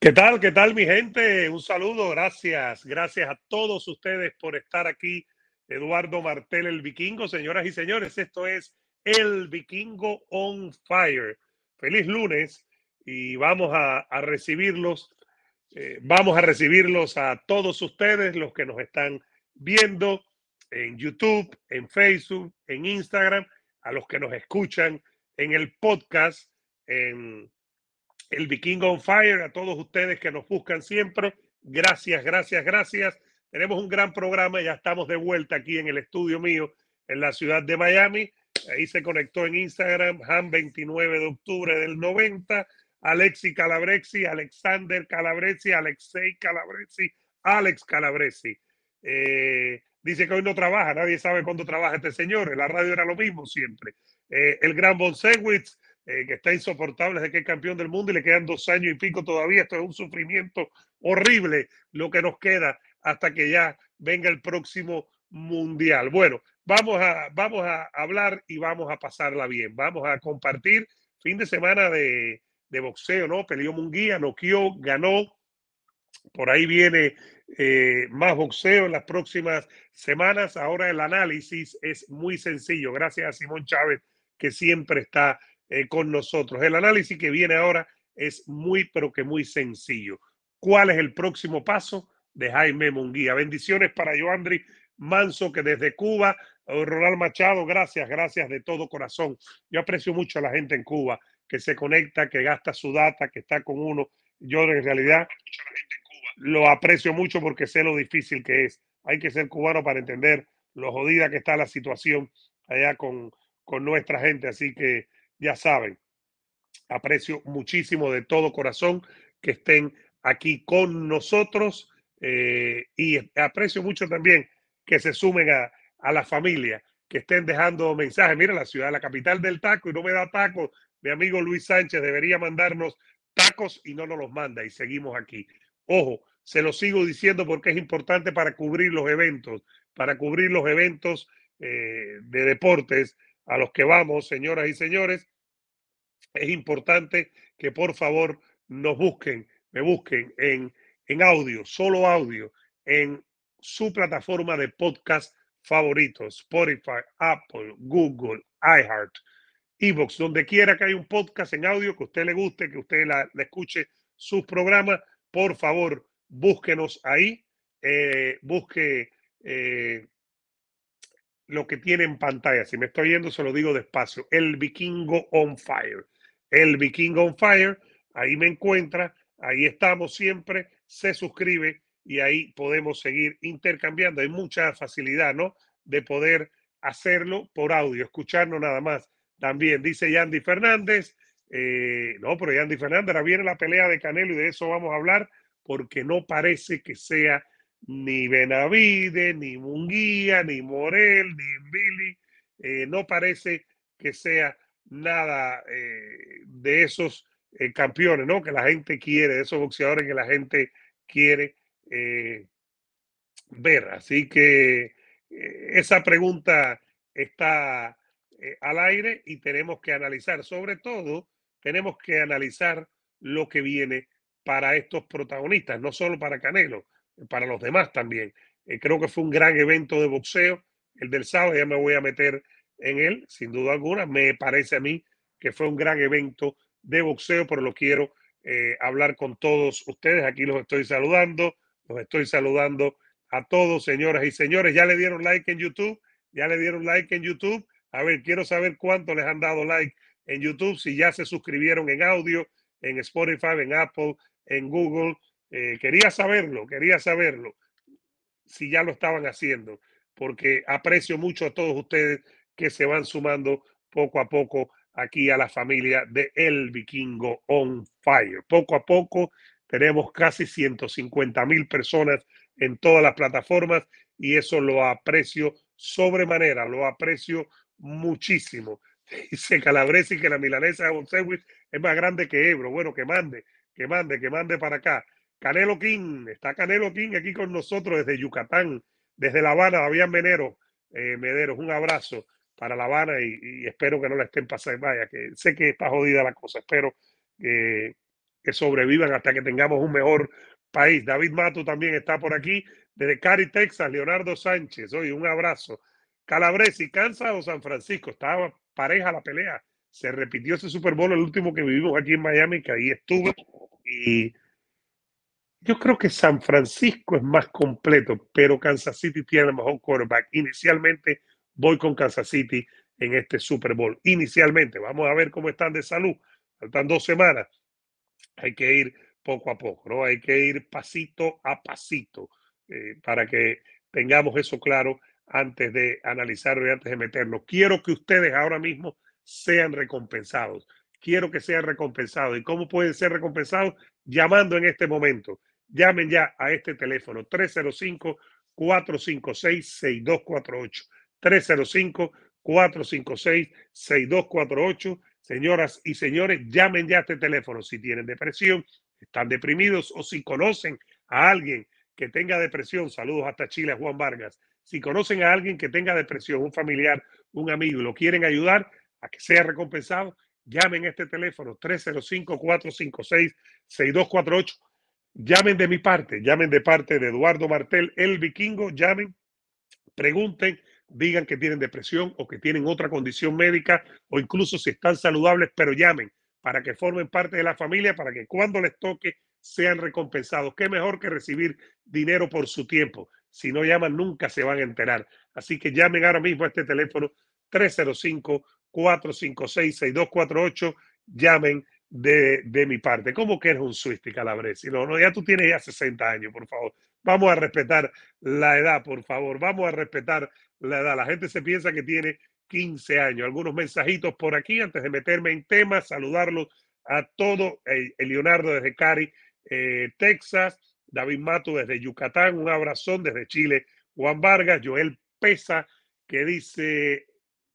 ¿Qué tal? ¿Qué tal mi gente? Un saludo, gracias, gracias a todos ustedes por estar aquí. Eduardo Martel, el vikingo, señoras y señores, esto es el vikingo on fire. Feliz lunes y vamos a, recibirlos, eh, vamos a recibirlos a todos ustedes, los que nos están viendo en YouTube, en Facebook, en Instagram, a los que nos escuchan en el podcast, en el Viking on Fire, a todos ustedes que nos buscan siempre. Gracias, gracias, gracias. Tenemos un gran programa, ya estamos de vuelta aquí en el estudio mío en la ciudad de Miami. Ahí se conectó en Instagram, Han 29 de octubre del 90, Alexi Calabresi, Alexander Calabresi, Alexei Calabresi, Alex Calabresi. Eh, dice que hoy no trabaja, nadie sabe cuándo trabaja este señor. En la radio era lo mismo siempre. Eh, el gran Bonsewitz, eh, que está insoportable desde que es campeón del mundo y le quedan dos años y pico todavía. Esto es un sufrimiento horrible lo que nos queda hasta que ya venga el próximo mundial. Bueno, vamos a, vamos a hablar y vamos a pasarla bien. Vamos a compartir fin de semana de, boxeo, ¿no? Peleó Munguía, noqueó, ganó. Por ahí viene eh, más boxeo en las próximas semanas. Ahora el análisis es muy sencillo, gracias a Simón Chávez, que siempre está eh, con nosotros. El análisis que viene ahora es muy, pero que muy sencillo. ¿Cuál es el próximo paso de Jaime Munguía? Bendiciones para Joandri Manso, que desde Cuba, eh, Ronald Machado, gracias, gracias de todo corazón. Yo aprecio mucho a la gente en Cuba que se conecta, que gasta su data, que está con uno. Yo en realidad lo aprecio mucho porque sé lo difícil que es. Hay que ser cubano para entender lo jodida que está la situación allá con, con nuestra gente. Así que ya saben, aprecio muchísimo de todo corazón que estén aquí con nosotros eh, y aprecio mucho también que se sumen a, la familia, que estén dejando mensajes. Mira, la ciudad, la capital del taco y no me da taco. Mi amigo Luis Sánchez debería mandarnos tacos y no nos los manda y seguimos aquí. Ojo, se lo sigo diciendo porque es importante para cubrir los eventos, para cubrir los eventos eh, de deportes a los que vamos, señoras y señores es importante que por favor nos busquen, me busquen en, audio, solo audio, en su plataforma de podcast favorito, Spotify, Apple, Google, iHeart, Evox, donde quiera que haya un podcast en audio que a usted le guste, que usted le escuche sus programas, por favor, búsquenos ahí, eh, busque eh, lo que tiene en pantalla. Si me estoy yendo, se lo digo despacio. El Vikingo on Fire el Viking on Fire. Ahí me encuentra, ahí estamos siempre, se suscribe y ahí podemos seguir intercambiando. Hay mucha facilidad, ¿no? De poder hacerlo por audio, escucharnos nada más. También dice Yandy Fernández, eh, no, pero Yandy Fernández, ahora viene la pelea de Canelo y de eso vamos a hablar porque no parece que sea ni Benavide, ni Munguía, ni Morel, ni Billy, eh, no parece que sea nada eh, de esos eh, campeones, ¿no? Que la gente quiere, de esos boxeadores que la gente quiere eh, ver. Así que esa pregunta está al aire y tenemos que analizar, sobre todo, tenemos que analizar lo que viene para estos protagonistas, no solo para Canelo, para los demás también. creo que fue un gran evento de boxeo, el del sábado, ya me voy a meter en él, sin duda alguna. Me parece a mí que fue un gran evento de boxeo, pero lo quiero eh, hablar con todos ustedes. Aquí los estoy saludando, los estoy saludando a todos, señoras y señores. Ya le dieron like en YouTube, ya le dieron like en YouTube. A ver, quiero saber cuánto les han dado like en YouTube, si ya se suscribieron en audio, en Spotify, en Apple, en Google. Eh, quería saberlo, quería saberlo, si ya lo estaban haciendo, porque aprecio mucho a todos ustedes que se van sumando poco a poco aquí a la familia de El Vikingo On Fire. Poco a poco tenemos casi 150 mil personas en todas las plataformas y eso lo aprecio sobremanera, lo aprecio muchísimo. Dice Calabresi que la milanesa de Bonsewitz es más grande que Ebro. Bueno, que mande, que mande, que mande para acá. Canelo King, está Canelo King aquí con nosotros desde Yucatán, desde La Habana, Fabián Menero, eh, Mederos, un abrazo para La Habana y, espero que no la estén pasando. Vaya, que sé que está jodida la cosa, espero eh, que, sobrevivan hasta que tengamos un mejor país. David Mato también está por aquí, desde Cari, Texas, Leonardo Sánchez, hoy un abrazo. Calabresi, Kansas o San Francisco, estaba pareja la pelea. Se repitió ese Super Bowl, el último que vivimos aquí en Miami, que ahí estuve. Y yo creo que San Francisco es más completo, pero Kansas City tiene el mejor quarterback. Inicialmente voy con Kansas City en este Super Bowl. Inicialmente, vamos a ver cómo están de salud. Faltan dos semanas. Hay que ir poco a poco, ¿no? Hay que ir pasito a pasito eh, para que tengamos eso claro antes de analizarlo y antes de meternos. Quiero que ustedes ahora mismo sean recompensados. Quiero que sean recompensados. ¿Y cómo pueden ser recompensados? Llamando en este momento. Llamen ya a este teléfono 305 456 6248. 305-456-6248. Señoras y señores, llamen ya a este teléfono si tienen depresión, están deprimidos o si conocen a alguien que tenga depresión. Saludos hasta Chile, Juan Vargas. Si conocen a alguien que tenga depresión, un familiar, un amigo, lo quieren ayudar a que sea recompensado, llamen a este teléfono 305-456-6248. Llamen de mi parte, llamen de parte de Eduardo Martel, el vikingo, llamen, pregunten, digan que tienen depresión o que tienen otra condición médica o incluso si están saludables, pero llamen para que formen parte de la familia, para que cuando les toque sean recompensados. Qué mejor que recibir dinero por su tiempo. Si no llaman, nunca se van a enterar. Así que llamen ahora mismo a este teléfono 305-456-6248. Llamen de, mi parte. ¿Cómo que es un suizo, calabres? Si no, no, ya tú tienes ya 60 años, por favor. Vamos a respetar la edad, por favor. Vamos a respetar la gente se piensa que tiene 15 años. Algunos mensajitos por aquí antes de meterme en tema, saludarlos a todo. el eh, Leonardo desde Cari, eh, Texas. David Mato desde Yucatán. Un abrazón desde Chile. Juan Vargas, Joel Pesa, que dice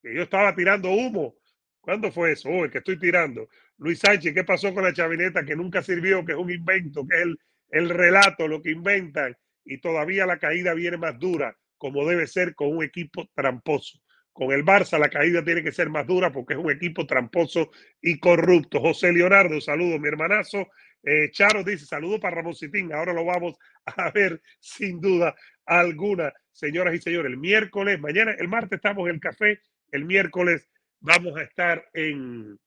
que yo estaba tirando humo. ¿Cuándo fue eso? Uy, oh, que estoy tirando. Luis Sánchez, ¿qué pasó con la chavineta que nunca sirvió, que es un invento, que es el, el relato, lo que inventan? Y todavía la caída viene más dura como debe ser con un equipo tramposo. Con el Barça la caída tiene que ser más dura porque es un equipo tramposo y corrupto. José Leonardo, saludo, mi hermanazo. Eh, Charo dice, saludo para Ramositín. Ahora lo vamos a ver sin duda alguna. Señoras y señores, el miércoles, mañana, el martes estamos en el café. El miércoles vamos a estar en,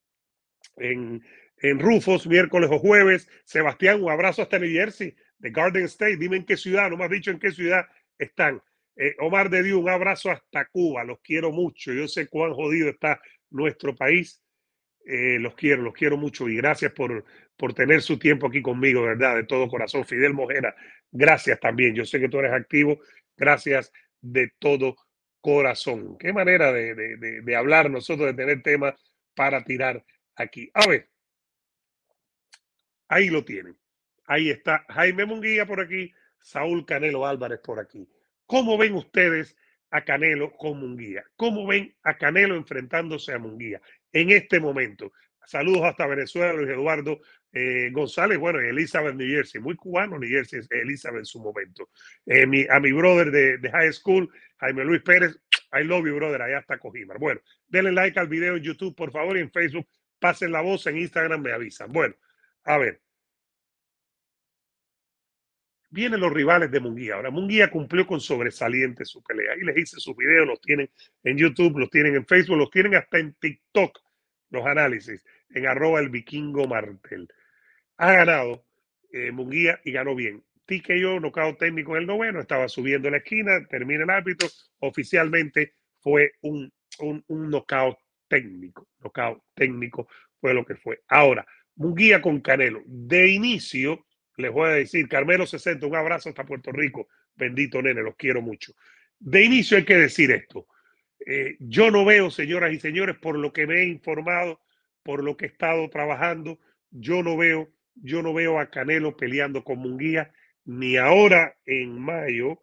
en, en Rufos, miércoles o jueves. Sebastián, un abrazo hasta New Jersey, de Garden State. Dime en qué ciudad, no me has dicho en qué ciudad están. Eh, Omar de Dios, un abrazo hasta Cuba, los quiero mucho. Yo sé cuán jodido está nuestro país. Eh, los quiero, los quiero mucho y gracias por, por tener su tiempo aquí conmigo, ¿verdad? De todo corazón. Fidel Mojera, gracias también. Yo sé que tú eres activo. Gracias de todo corazón. Qué manera de, de hablar nosotros, de tener temas para tirar aquí. A ver, ahí lo tienen. Ahí está Jaime Munguía por aquí, Saúl Canelo Álvarez por aquí. ¿Cómo ven ustedes a Canelo con Munguía? ¿Cómo ven a Canelo enfrentándose a Munguía en este momento? Saludos hasta Venezuela, Luis Eduardo eh, González, bueno, Elizabeth, New Jersey, muy cubano New Jersey, Elizabeth en su momento. Eh, a mi brother de, high school, Jaime Luis Pérez, I love you, brother, allá hasta Cojimar. Bueno, denle like al video en YouTube, por favor, y en Facebook, pasen la voz, en Instagram me avisan. Bueno, a ver, vienen los rivales de Munguía. Ahora, Munguía cumplió con sobresaliente su pelea. ahí les hice sus videos, los tienen en YouTube, los tienen en Facebook, los tienen hasta en TikTok, los análisis, en arroba el vikingo martel. Ha ganado eh, Munguía y ganó bien. yo nocao técnico en el noveno, estaba subiendo la esquina, termina el árbitro, oficialmente fue un, un, un knockout técnico, nocao técnico fue lo que fue. Ahora, Munguía con Canelo, de inicio, les voy a decir, Carmelo 60, un abrazo hasta Puerto Rico. Bendito nene, los quiero mucho. De inicio hay que decir esto. Eh, yo no veo, señoras y señores, por lo que me he informado, por lo que he estado trabajando, yo no veo, yo no veo a Canelo peleando con guía, ni ahora en mayo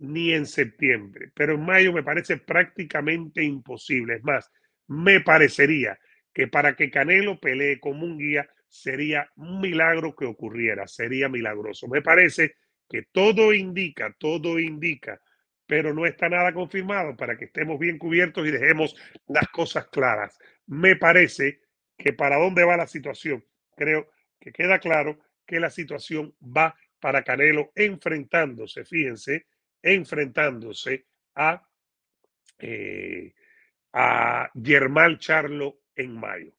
ni en septiembre. Pero en mayo me parece prácticamente imposible. Es más, me parecería que para que Canelo pelee con guía sería un milagro que ocurriera, sería milagroso. Me parece que todo indica, todo indica, pero no está nada confirmado para que estemos bien cubiertos y dejemos las cosas claras. Me parece que para dónde va la situación. Creo que queda claro que la situación va para Canelo enfrentándose, fíjense, enfrentándose a, eh, a Germán Charlo en mayo.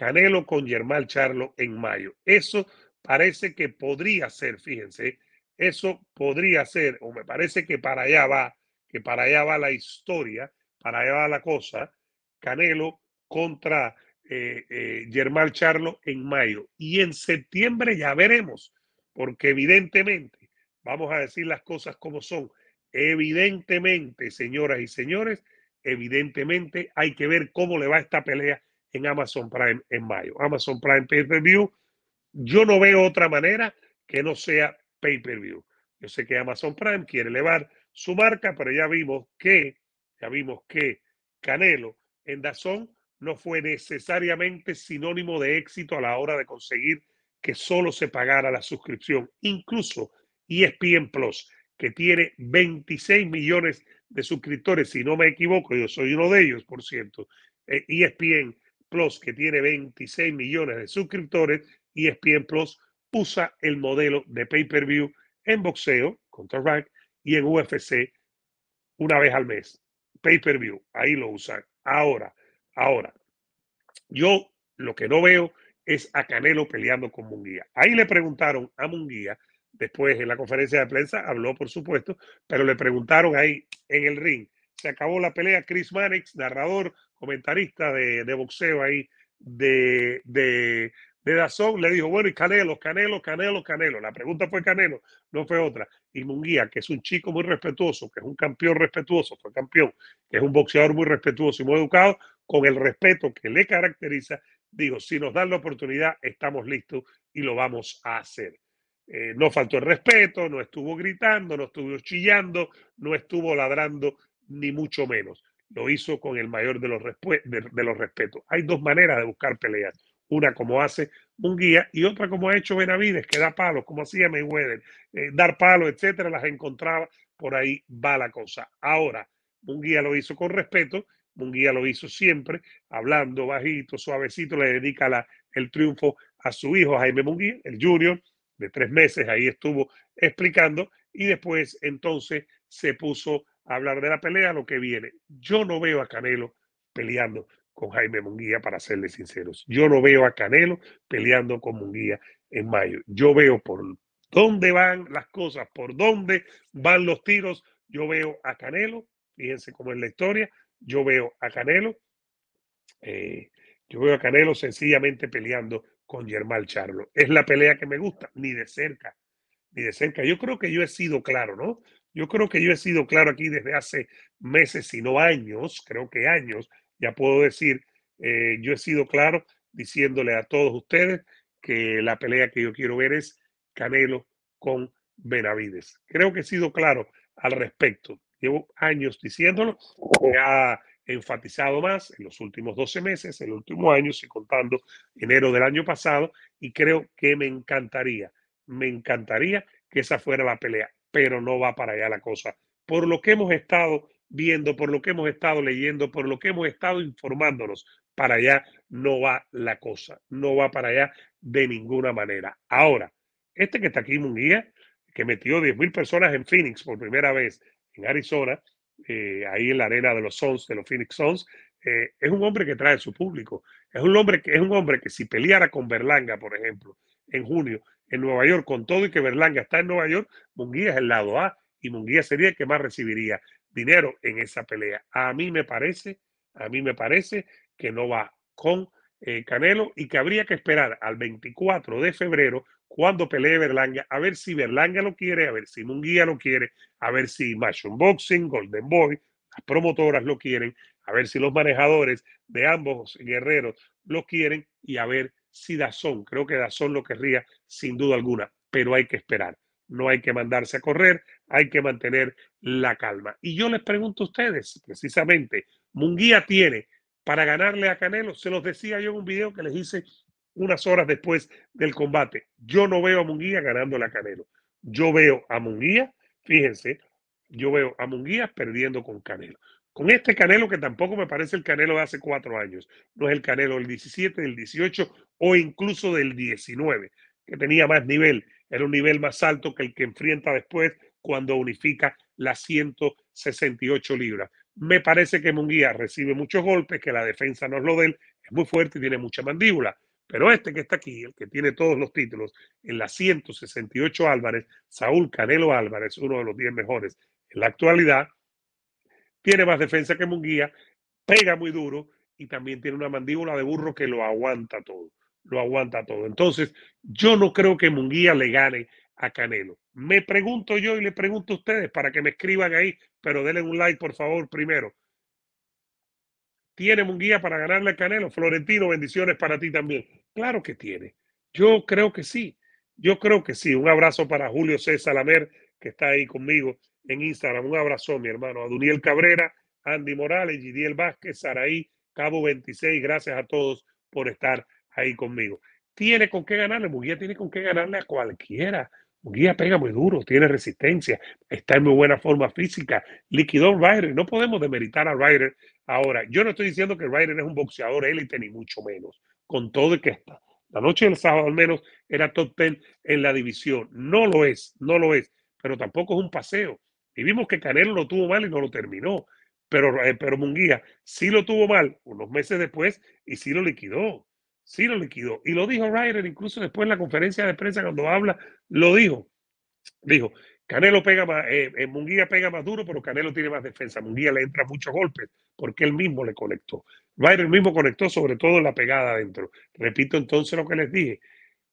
Canelo con Germán Charlo en mayo. Eso parece que podría ser, fíjense, eso podría ser, o me parece que para allá va, que para allá va la historia, para allá va la cosa, Canelo contra eh, eh, Germán Charlo en mayo. Y en septiembre ya veremos, porque evidentemente, vamos a decir las cosas como son, evidentemente, señoras y señores, evidentemente hay que ver cómo le va esta pelea en Amazon Prime en mayo. Amazon Prime Pay Per View. Yo no veo otra manera que no sea Pay Per View. Yo sé que Amazon Prime quiere elevar su marca, pero ya vimos que, ya vimos que Canelo en Dazón no fue necesariamente sinónimo de éxito a la hora de conseguir que solo se pagara la suscripción. Incluso ESPN Plus, que tiene 26 millones de suscriptores, si no me equivoco, yo soy uno de ellos, por cierto. ESPN eh, e Plus, que tiene 26 millones de suscriptores, y ESPN Plus usa el modelo de pay-per-view en boxeo contra Rank y en UFC una vez al mes. Pay-per-view, ahí lo usan. Ahora, ahora, yo lo que no veo es a Canelo peleando con Munguía. Ahí le preguntaron a Munguía, después en la conferencia de prensa, habló por supuesto, pero le preguntaron ahí en el ring se acabó la pelea. Chris Mannix, narrador, comentarista de, de boxeo ahí de, de, Dazón, le dijo, bueno, y Canelo, Canelo, Canelo, Canelo. La pregunta fue Canelo, no fue otra. Y Munguía, que es un chico muy respetuoso, que es un campeón respetuoso, fue campeón, que es un boxeador muy respetuoso y muy educado, con el respeto que le caracteriza, digo, si nos dan la oportunidad, estamos listos y lo vamos a hacer. Eh, no faltó el respeto, no estuvo gritando, no estuvo chillando, no estuvo ladrando ni mucho menos. Lo hizo con el mayor de los, los respetos. Hay dos maneras de buscar peleas. Una como hace Munguía y otra como ha hecho Benavides, que da palos, como hacía Mayweather, eh, dar palos, etcétera, las encontraba. Por ahí va la cosa. Ahora, Munguía lo hizo con respeto Munguía lo hizo siempre, hablando bajito, suavecito, le dedica el triunfo a su hijo Jaime Munguía, el junior de tres meses, ahí estuvo explicando y después entonces se puso hablar de la pelea, lo que viene. Yo no veo a Canelo peleando con Jaime Munguía, para serles sinceros. Yo no veo a Canelo peleando con Munguía en mayo. Yo veo por dónde van las cosas, por dónde van los tiros. Yo veo a Canelo, fíjense cómo es la historia. Yo veo a Canelo, eh, yo veo a Canelo sencillamente peleando con Germán Charlo. Es la pelea que me gusta, ni de cerca, ni de cerca. Yo creo que yo he sido claro, ¿no? Yo creo que yo he sido claro aquí desde hace meses, si no años, creo que años, ya puedo decir, eh, yo he sido claro diciéndole a todos ustedes que la pelea que yo quiero ver es Canelo con Benavides. Creo que he sido claro al respecto. Llevo años diciéndolo, me ha enfatizado más en los últimos 12 meses, en el último año, y contando enero del año pasado, y creo que me encantaría, me encantaría que esa fuera la pelea pero no va para allá la cosa. Por lo que hemos estado viendo, por lo que hemos estado leyendo, por lo que hemos estado informándonos, para allá no va la cosa, no va para allá de ninguna manera. Ahora, este que está aquí, Munguía, que metió 10.000 personas en Phoenix por primera vez en Arizona, eh, ahí en la arena de los Sons, de los Phoenix Suns, eh, es un hombre que trae su público. Es un hombre que es un hombre que si peleara con Berlanga, por ejemplo, en junio, en Nueva York, con todo y que Berlanga está en Nueva York, Munguía es el lado A y Munguía sería el que más recibiría dinero en esa pelea. A mí me parece, a mí me parece que no va con eh, Canelo y que habría que esperar al 24 de febrero cuando pelee Berlanga, a ver si Berlanga lo quiere, a ver si Munguía lo quiere, a ver si Machine Boxing, Golden Boy, las promotoras lo quieren, a ver si los manejadores de ambos guerreros lo quieren y a ver si Dazón, creo que Dazón lo querría sin duda alguna, pero hay que esperar, no hay que mandarse a correr, hay que mantener la calma. Y yo les pregunto a ustedes, precisamente, Munguía tiene para ganarle a Canelo, se los decía yo en un video que les hice unas horas después del combate, yo no veo a Munguía ganándole a Canelo, yo veo a Munguía, fíjense, yo veo a Munguía perdiendo con Canelo con este Canelo que tampoco me parece el Canelo de hace cuatro años. No es el Canelo del 17, del 18 o incluso del 19, que tenía más nivel. Era un nivel más alto que el que enfrenta después cuando unifica las 168 libras. Me parece que Munguía recibe muchos golpes, que la defensa no es lo de él, es muy fuerte y tiene mucha mandíbula. Pero este que está aquí, el que tiene todos los títulos, en la 168 Álvarez, Saúl Canelo Álvarez, uno de los 10 mejores en la actualidad, tiene más defensa que Munguía, pega muy duro y también tiene una mandíbula de burro que lo aguanta todo, lo aguanta todo. Entonces, yo no creo que Munguía le gane a Canelo. Me pregunto yo y le pregunto a ustedes para que me escriban ahí, pero denle un like, por favor, primero. ¿Tiene Munguía para ganarle a Canelo? Florentino, bendiciones para ti también. Claro que tiene. Yo creo que sí. Yo creo que sí. Un abrazo para Julio César Lamer, que está ahí conmigo en Instagram. Un abrazo, mi hermano. A Duniel Cabrera, Andy Morales, Gidiel Vázquez, Saraí, Cabo 26. Gracias a todos por estar ahí conmigo. Tiene con qué ganarle, Muguía tiene con qué ganarle a cualquiera. Muguía pega muy duro, tiene resistencia, está en muy buena forma física, liquidó Ryder. No podemos demeritar a Ryder ahora. Yo no estoy diciendo que Ryder es un boxeador élite, ni mucho menos, con todo el que está. La noche del sábado al menos era top 10 en la división. No lo es, no lo es, pero tampoco es un paseo. Y vimos que Canelo lo tuvo mal y no lo terminó. Pero, eh, pero Munguía sí lo tuvo mal unos meses después y sí lo liquidó. Sí lo liquidó. Y lo dijo Ryder incluso después en la conferencia de prensa cuando habla, lo dijo. Dijo, Canelo pega más, eh, eh, Munguía pega más duro, pero Canelo tiene más defensa. Munguía le entra muchos golpes porque él mismo le conectó. Ryder mismo conectó sobre todo la pegada adentro. Repito entonces lo que les dije.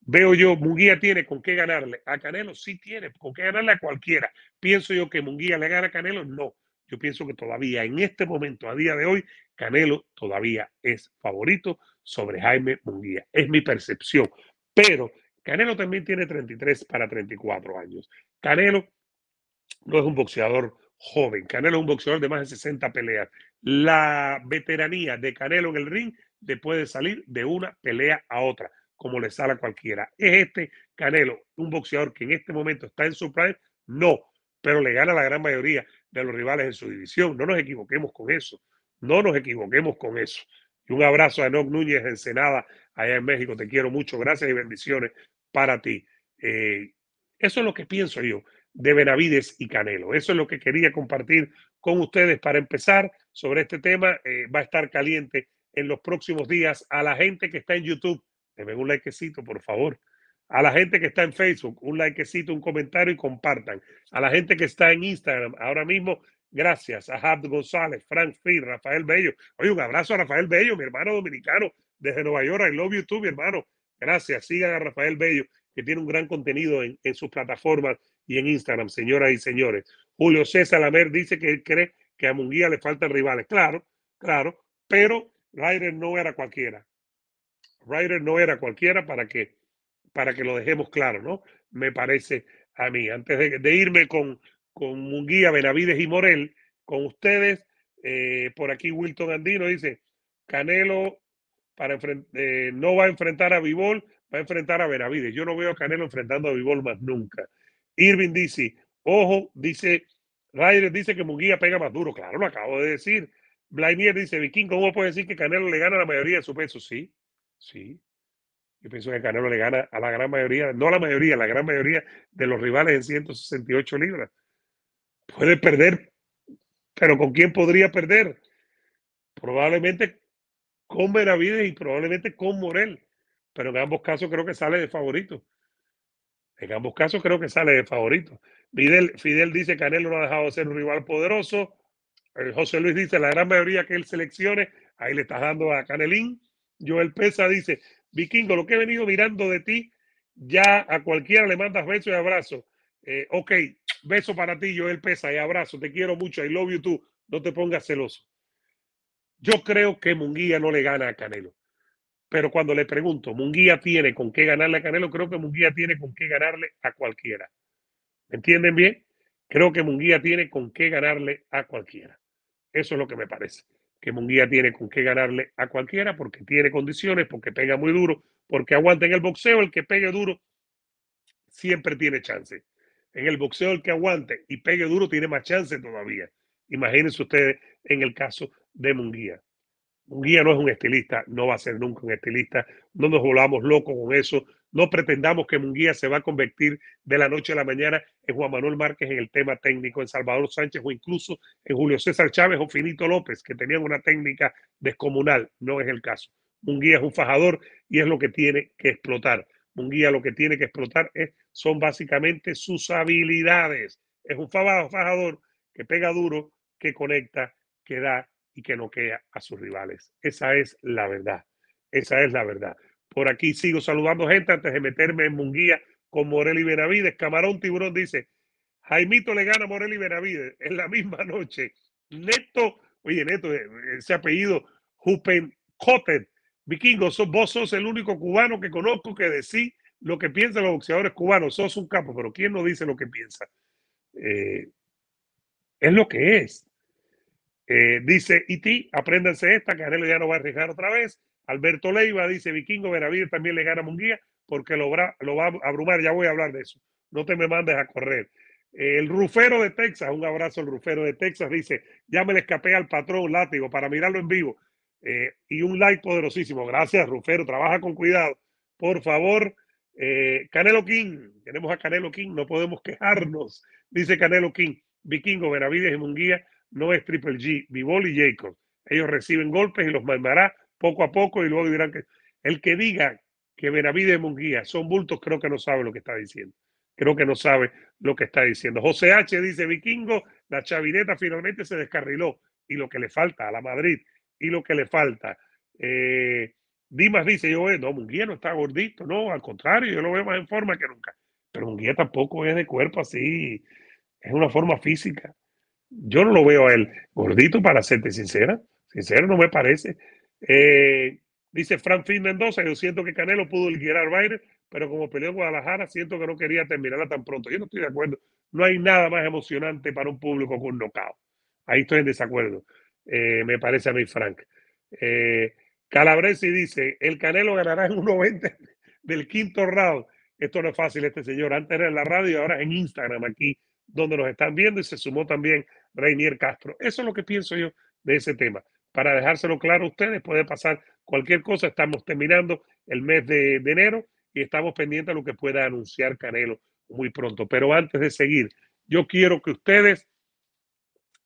Veo yo, Munguía tiene con qué ganarle. A Canelo sí tiene con qué ganarle a cualquiera. Pienso yo que Munguía le gana a Canelo, no. Yo pienso que todavía en este momento, a día de hoy, Canelo todavía es favorito sobre Jaime Munguía. Es mi percepción. Pero Canelo también tiene 33 para 34 años. Canelo no es un boxeador joven. Canelo es un boxeador de más de 60 peleas. La veteranía de Canelo en el ring le puede salir de una pelea a otra como le sale a cualquiera. ¿Es este Canelo un boxeador que en este momento está en su prime? No, pero le gana la gran mayoría de los rivales en su división. No nos equivoquemos con eso. No nos equivoquemos con eso. Y un abrazo a Enoch Núñez de Ensenada, allá en México. Te quiero mucho. Gracias y bendiciones para ti. Eh, eso es lo que pienso yo de Benavides y Canelo. Eso es lo que quería compartir con ustedes para empezar sobre este tema. Eh, va a estar caliente en los próximos días. A la gente que está en YouTube, Denme un likecito, por favor. A la gente que está en Facebook, un likecito, un comentario y compartan. A la gente que está en Instagram, ahora mismo, gracias a Jab González, Frank Fee, Rafael Bello. Oye, un abrazo a Rafael Bello, mi hermano dominicano desde Nueva York. I love you hermano. Gracias. Sigan a Rafael Bello, que tiene un gran contenido en, en sus plataformas y en Instagram, señoras y señores. Julio César Lamer dice que él cree que a Munguía le faltan rivales. Claro, claro, pero Ryder no era cualquiera. Ryder no era cualquiera para que, para que lo dejemos claro, ¿no? Me parece a mí. Antes de, irme con, con Munguía, Benavides y Morel, con ustedes, eh, por aquí Wilton Andino dice, Canelo para eh, no va a enfrentar a Vivol, va a enfrentar a Benavides. Yo no veo a Canelo enfrentando a Vivol más nunca. Irving dice, ojo, dice, Ryder dice que Munguía pega más duro. Claro, lo acabo de decir. Blainier dice, Viking, ¿cómo puede decir que Canelo le gana la mayoría de su peso? Sí, Sí. Yo pienso que Canelo le gana a la gran mayoría, no a la mayoría, la gran mayoría de los rivales en 168 libras. Puede perder, pero ¿con quién podría perder? Probablemente con Benavides y probablemente con Morel, pero en ambos casos creo que sale de favorito. En ambos casos creo que sale de favorito. Fidel, Fidel dice Canelo no ha dejado de ser un rival poderoso. Eh, José Luis dice la gran mayoría que él seleccione, ahí le estás dando a Canelín. Joel Pesa dice, Vikingo, lo que he venido mirando de ti, ya a cualquiera le mandas besos y abrazos. Eh, ok, beso para ti, Joel Pesa, y abrazo, te quiero mucho, I love you too, no te pongas celoso. Yo creo que Munguía no le gana a Canelo, pero cuando le pregunto, Munguía tiene con qué ganarle a Canelo, creo que Munguía tiene con qué ganarle a cualquiera. ¿Me entienden bien? Creo que Munguía tiene con qué ganarle a cualquiera. Eso es lo que me parece que Munguía tiene con qué ganarle a cualquiera porque tiene condiciones, porque pega muy duro, porque aguanta en el boxeo, el que pegue duro siempre tiene chance. En el boxeo el que aguante y pegue duro tiene más chance todavía. Imagínense ustedes en el caso de Munguía. Munguía no es un estilista, no va a ser nunca un estilista, no nos volvamos locos con eso, no pretendamos que Munguía se va a convertir de la noche a la mañana en Juan Manuel Márquez en el tema técnico, en Salvador Sánchez o incluso en Julio César Chávez o Finito López, que tenían una técnica descomunal. No es el caso. Munguía es un fajador y es lo que tiene que explotar. Munguía lo que tiene que explotar es, son básicamente sus habilidades. Es un fajador que pega duro, que conecta, que da y que noquea a sus rivales. Esa es la verdad. Esa es la verdad. Por aquí sigo saludando gente antes de meterme en Munguía con Morel y Benavides. Camarón Tiburón dice, Jaimito le gana a Morel Benavides en la misma noche. Neto, oye Neto, eh, ese apellido, Cotter, vikingo, vos sos el único cubano que conozco que decís lo que piensan los boxeadores cubanos, sos un capo, pero ¿quién no dice lo que piensa? Eh, es lo que es. Eh, dice, y ti, apréndanse esta, que Canelo ya no va a arriesgar otra vez. Alberto Leiva dice, Vikingo Benavides también le gana a Munguía porque lo, lo va a abrumar, ya voy a hablar de eso, no te me mandes a correr. El Rufero de Texas, un abrazo al Rufero de Texas, dice, ya me le escapé al patrón látigo para mirarlo en vivo. Eh, y un like poderosísimo. Gracias, Rufero, trabaja con cuidado. Por favor, eh, Canelo King, tenemos a Canelo King, no podemos quejarnos, dice Canelo King. Vikingo, Benavides y Munguía no es Triple G, Vivol y Jacob. Ellos reciben golpes y los malmará poco a poco y luego dirán que el que diga que Benavides y Munguía son bultos, creo que no sabe lo que está diciendo. Creo que no sabe lo que está diciendo. José H. dice, vikingo, la chavineta finalmente se descarriló. Y lo que le falta a la Madrid, y lo que le falta. Eh, Dimas dice, yo, no, Munguía no está gordito, no, al contrario, yo lo veo más en forma que nunca. Pero Munguía tampoco es de cuerpo así, es una forma física. Yo no lo veo a él gordito, para serte sincera. Sincero, no me parece eh, dice Frank Mendoza, yo siento que Canelo pudo liquidar al baile, pero como peleó en Guadalajara, siento que no quería terminarla tan pronto. Yo no estoy de acuerdo. No hay nada más emocionante para un público con nocao Ahí estoy en desacuerdo. Eh, me parece a mí, Frank. Eh, Calabresi dice, el Canelo ganará en 1.20 del quinto round. Esto no es fácil, este señor. Antes era en la radio, y ahora es en Instagram, aquí donde nos están viendo, y se sumó también Rainier Castro. Eso es lo que pienso yo de ese tema para dejárselo claro a ustedes, puede pasar cualquier cosa. Estamos terminando el mes de, enero y estamos pendientes de lo que pueda anunciar Canelo muy pronto. Pero antes de seguir, yo quiero que ustedes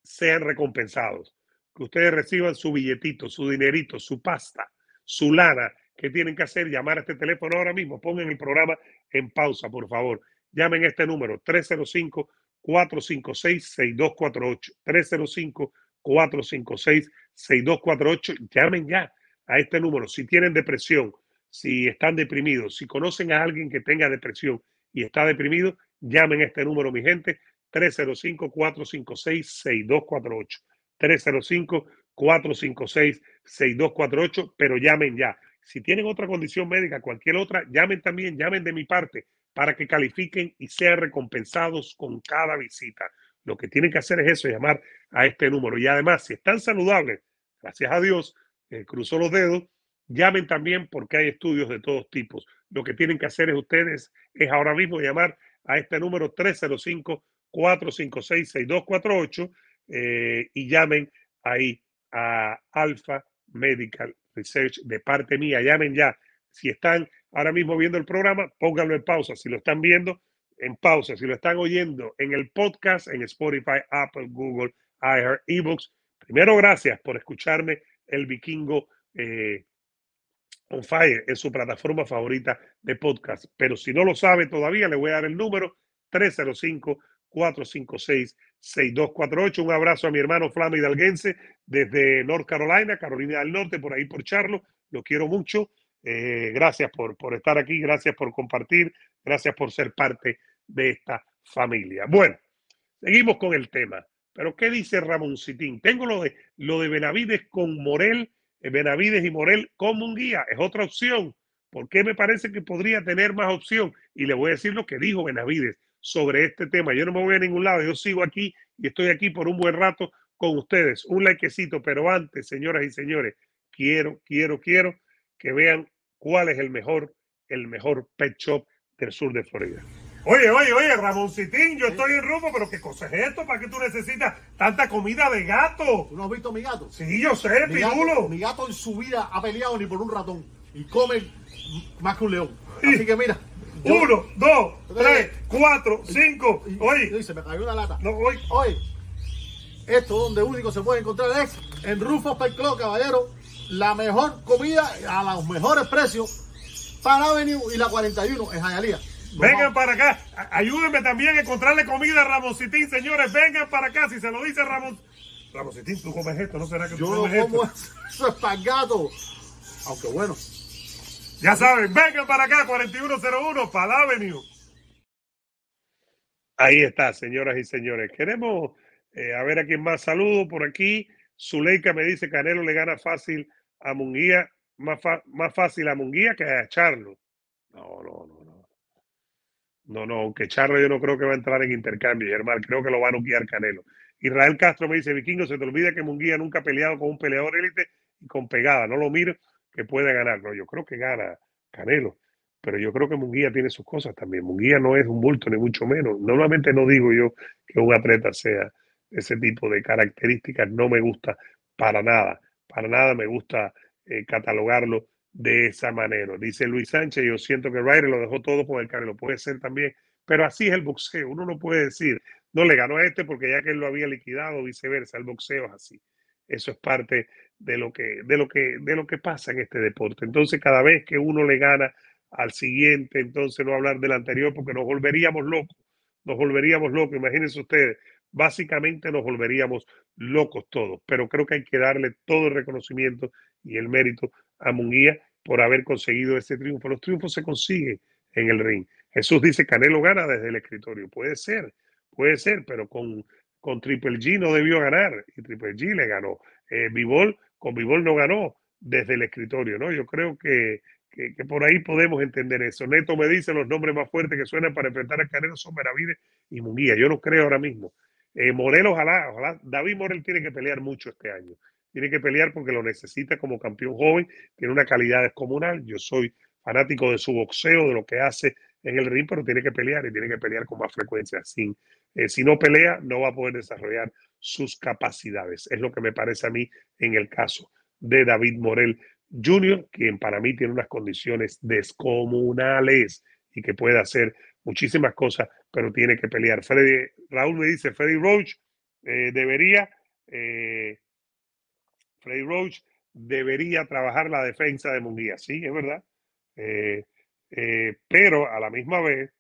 sean recompensados, que ustedes reciban su billetito, su dinerito, su pasta, su lana. ¿Qué tienen que hacer? Llamar a este teléfono ahora mismo. Pongan el programa en pausa, por favor. Llamen este número, 305-456-6248. 456-6248. Llamen ya a este número. Si tienen depresión, si están deprimidos, si conocen a alguien que tenga depresión y está deprimido, llamen a este número, mi gente, 305-456-6248. 305-456-6248, pero llamen ya. Si tienen otra condición médica, cualquier otra, llamen también, llamen de mi parte para que califiquen y sean recompensados con cada visita. Lo que tienen que hacer es eso, llamar a este número. Y además, si están saludables, gracias a Dios, eh, cruzo los dedos, llamen también porque hay estudios de todos tipos. Lo que tienen que hacer es ustedes es ahora mismo llamar a este número 305-456-6248 eh, y llamen ahí a Alpha Medical Research de parte mía. Llamen ya. Si están ahora mismo viendo el programa, pónganlo en pausa. Si lo están viendo, en pausa, si lo están oyendo en el podcast, en Spotify, Apple, Google, iHeart, eBooks. Primero, gracias por escucharme el vikingo eh, on fire en su plataforma favorita de podcast. Pero si no lo sabe todavía, le voy a dar el número 305-456-6248. Un abrazo a mi hermano Flama Hidalguense desde North Carolina, Carolina del Norte, por ahí por Charlo. Lo quiero mucho. Eh, gracias por, por estar aquí, gracias por compartir, gracias por ser parte de esta familia. Bueno, seguimos con el tema. Pero ¿qué dice Ramón Citín Tengo lo de, lo de Benavides con Morel, eh, Benavides y Morel como un guía. Es otra opción. porque me parece que podría tener más opción? Y le voy a decir lo que dijo Benavides sobre este tema. Yo no me voy a ningún lado. Yo sigo aquí y estoy aquí por un buen rato con ustedes. Un likecito, pero antes, señoras y señores, quiero, quiero, quiero que vean cuál es el mejor, el mejor pet shop del sur de Florida. Oye, oye, oye, Ramoncitín, yo estoy en Rufo, pero ¿qué cosa es esto? ¿Para qué tú necesitas tanta comida de gato? ¿Tú no has visto mi gato? Sí, yo sé, mi mi gato en su vida ha peleado ni por un ratón y come más que un león. Así que mira. Uno, dos, tres, cuatro, cinco. Oye. se me cayó una lata. No, oye. Esto donde único se puede encontrar es en Rufo Pet Club, caballero. La mejor comida a los mejores precios para Avenue y la 41 en Jayalía. Vengan para acá. Ayúdenme también a encontrarle comida a Ramositín, señores. Vengan para acá. Si se lo dice Ramon Ramoncitín, tú comes esto, ¿no será que tú Yo Yo como eso, es pagado. Aunque bueno. Ya saben, vengan para acá, 4101, para Avenue. Ahí está, señoras y señores. Queremos eh, a ver a quién más saludo por aquí. Zuleika me dice, Canelo le gana fácil a Munguía, más, más fácil a Munguía que a Charlo. No, no, no. No, no, aunque Charlo yo no creo que va a entrar en intercambio, Germán, creo que lo va a guiar Canelo. Israel Castro me dice, Vikingo, se te olvida que Munguía nunca ha peleado con un peleador élite y con pegada, no lo miro que puede ganar. No, yo creo que gana Canelo, pero yo creo que Munguía tiene sus cosas también. Munguía no es un bulto, ni mucho menos. Normalmente no digo yo que un atleta sea ese tipo de características, no me gusta para nada, para nada me gusta eh, catalogarlo de esa manera. Dice Luis Sánchez, yo siento que Ryder lo dejó todo por el lo Puede ser también, pero así es el boxeo. Uno no puede decir, no le ganó a este porque ya que él lo había liquidado, viceversa. El boxeo es así. Eso es parte de lo que, de lo que, de lo que pasa en este deporte. Entonces, cada vez que uno le gana al siguiente, entonces no hablar del anterior porque nos volveríamos locos. Nos volveríamos locos. Imagínense ustedes, básicamente nos volveríamos locos todos. Pero creo que hay que darle todo el reconocimiento y el mérito a Munguía por haber conseguido ese triunfo. Los triunfos se consiguen en el ring. Jesús dice, Canelo gana desde el escritorio. Puede ser, puede ser, pero con, con Triple G no debió ganar y Triple G le ganó. Eh, con Bivol no ganó desde el escritorio, ¿no? Yo creo que, por ahí podemos entender eso. Neto me dice los nombres más fuertes que suenan para enfrentar a Canelo son Meravide y Munguía. Yo no creo ahora mismo eh, Morel, ojalá, ojalá, David Morel tiene que pelear mucho este año. Tiene que pelear porque lo necesita como campeón joven, tiene una calidad descomunal. Yo soy fanático de su boxeo, de lo que hace en el ring, pero tiene que pelear y tiene que pelear con más frecuencia. Eh, si no pelea, no va a poder desarrollar sus capacidades. Es lo que me parece a mí en el caso de David Morel Jr., quien para mí tiene unas condiciones descomunales y que puede hacer muchísimas cosas, pero tiene que pelear. Freddy, Raúl me dice, Freddy Roach eh, debería, eh, Freddy Roach debería trabajar la defensa de Munguía, sí, es verdad. Eh, pero a la misma vez,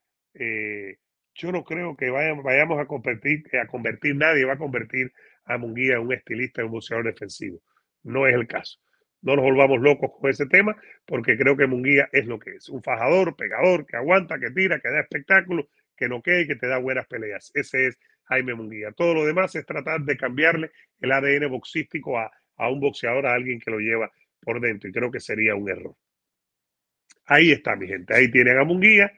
yo no creo que vayamos a convertir, a convertir, nadie va a convertir a Munguía en un estilista, en un boxeador defensivo. No es el caso. No nos volvamos locos con ese tema, porque creo que Munguía es lo que es: un fajador, pegador, que aguanta, que tira, que da espectáculo, que no quede, que te da buenas peleas. Ese es Jaime Munguía. Todo lo demás es tratar de cambiarle el ADN boxístico a, a un boxeador, a alguien que lo lleva por dentro, y creo que sería un error. Ahí está, mi gente. Ahí tienen a Munguía.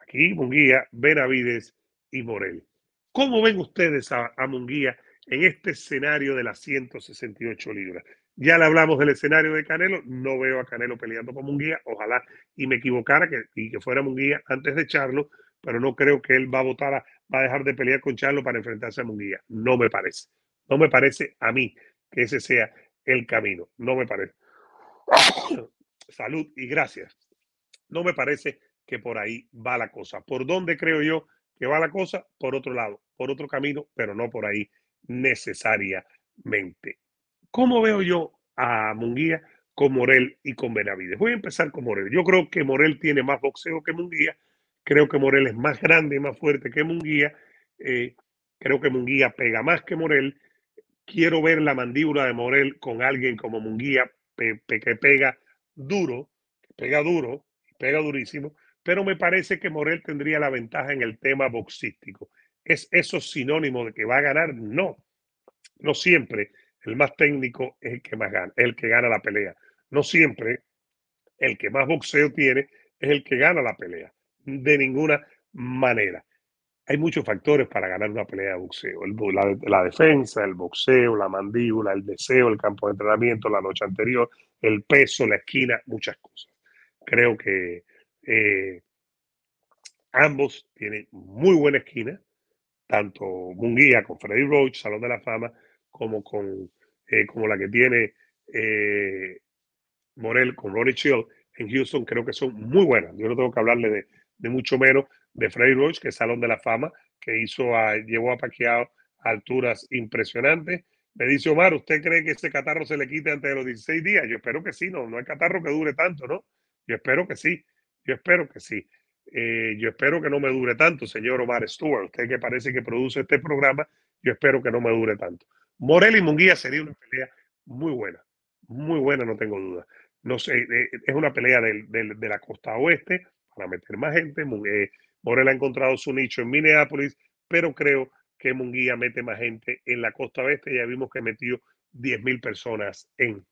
Aquí Munguía, Benavides y Morel. ¿Cómo ven ustedes a, a Munguía en este escenario de las 168 libras? Ya le hablamos del escenario de Canelo. No veo a Canelo peleando con Munguía. Ojalá y me equivocara y que fuera Munguía antes de Charlo, pero no creo que él va a votar, va a dejar de pelear con Charlo para enfrentarse a Munguía. No me parece. No me parece a mí que ese sea el camino. No me parece. Salud y gracias. No me parece que por ahí va la cosa. ¿Por dónde creo yo que va la cosa? Por otro lado, por otro camino, pero no por ahí necesariamente. ¿Cómo veo yo a Munguía con Morel y con Benavides? Voy a empezar con Morel. Yo creo que Morel tiene más boxeo que Munguía. Creo que Morel es más grande y más fuerte que Munguía. Eh, creo que Munguía pega más que Morel. Quiero ver la mandíbula de Morel con alguien como Munguía que pega duro, que pega duro, pega durísimo, pero me parece que Morel tendría la ventaja en el tema boxístico. ¿Es eso sinónimo de que va a ganar? No, no siempre el más técnico es el que más gana, el que gana la pelea. No siempre el que más boxeo tiene es el que gana la pelea. De ninguna manera. Hay muchos factores para ganar una pelea de boxeo. la, defensa, el boxeo, la mandíbula, el deseo, el campo de entrenamiento, la noche anterior, el peso, la esquina, muchas cosas. Creo que eh, ambos tienen muy buena esquina, tanto Munguía con Freddy Roach, Salón de la Fama, como, con, eh, como la que tiene eh, Morel con Ronnie Chill en Houston, creo que son muy buenas. Yo no tengo que hablarle de, mucho menos de Freddy Roach, que es Salón de la Fama, que hizo llevó a Paqueado a alturas impresionantes. Me dice Omar, ¿usted cree que ese catarro se le quite antes de los 16 días? Yo espero que sí, no, no hay catarro que dure tanto, ¿no? Yo espero que sí, yo espero que sí. Eh, yo espero que no me dure tanto, señor Omar Stewart, usted que parece que produce este programa, yo espero que no me dure tanto. Morel y Munguía sería una pelea muy buena, muy buena, no tengo duda. No sé, eh, eh, es una pelea de la costa oeste para meter más gente. Eh, Morel ha encontrado su nicho en Minneapolis, pero creo que Munguía mete más gente en la costa oeste. Ya vimos que metió 10.000 personas en,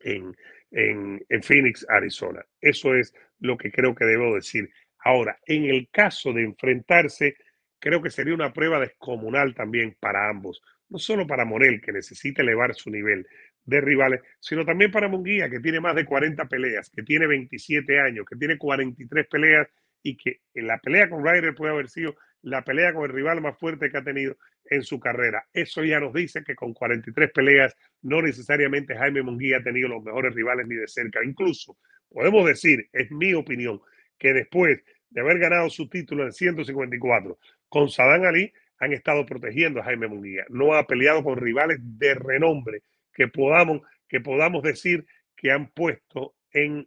en Phoenix, Arizona. Eso es lo que creo que debo decir. Ahora, en el caso de enfrentarse, creo que sería una prueba descomunal también para ambos no solo para Morel, que necesita elevar su nivel de rivales, sino también para Munguía, que tiene más de 40 peleas, que tiene 27 años, que tiene 43 peleas y que en la pelea con Ryder puede haber sido la pelea con el rival más fuerte que ha tenido en su carrera. Eso ya nos dice que con 43 peleas no necesariamente Jaime Munguía ha tenido los mejores rivales ni de cerca. Incluso podemos decir, es mi opinión, que después de haber ganado su título en 154 con Sadán Ali, han estado protegiendo a Jaime Munguía. No ha peleado con rivales de renombre que podamos, que podamos decir que han puesto en,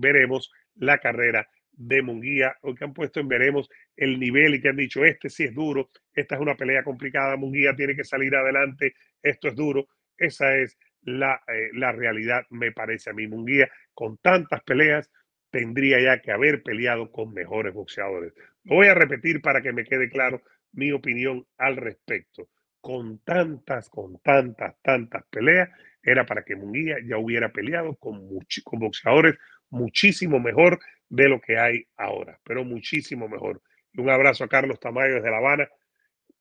veremos la carrera de Munguía o que han puesto en veremos el nivel y que han dicho este sí es duro, esta es una pelea complicada, Munguía tiene que salir adelante, esto es duro. Esa es la, eh, la realidad, me parece a mí. Munguía con tantas peleas tendría ya que haber peleado con mejores boxeadores. Lo voy a repetir para que me quede claro mi opinión al respecto. Con tantas, con tantas, tantas peleas, era para que Munguía ya hubiera peleado con, boxeadores muchísimo mejor de lo que hay ahora, pero muchísimo mejor. un abrazo a Carlos Tamayo desde La Habana.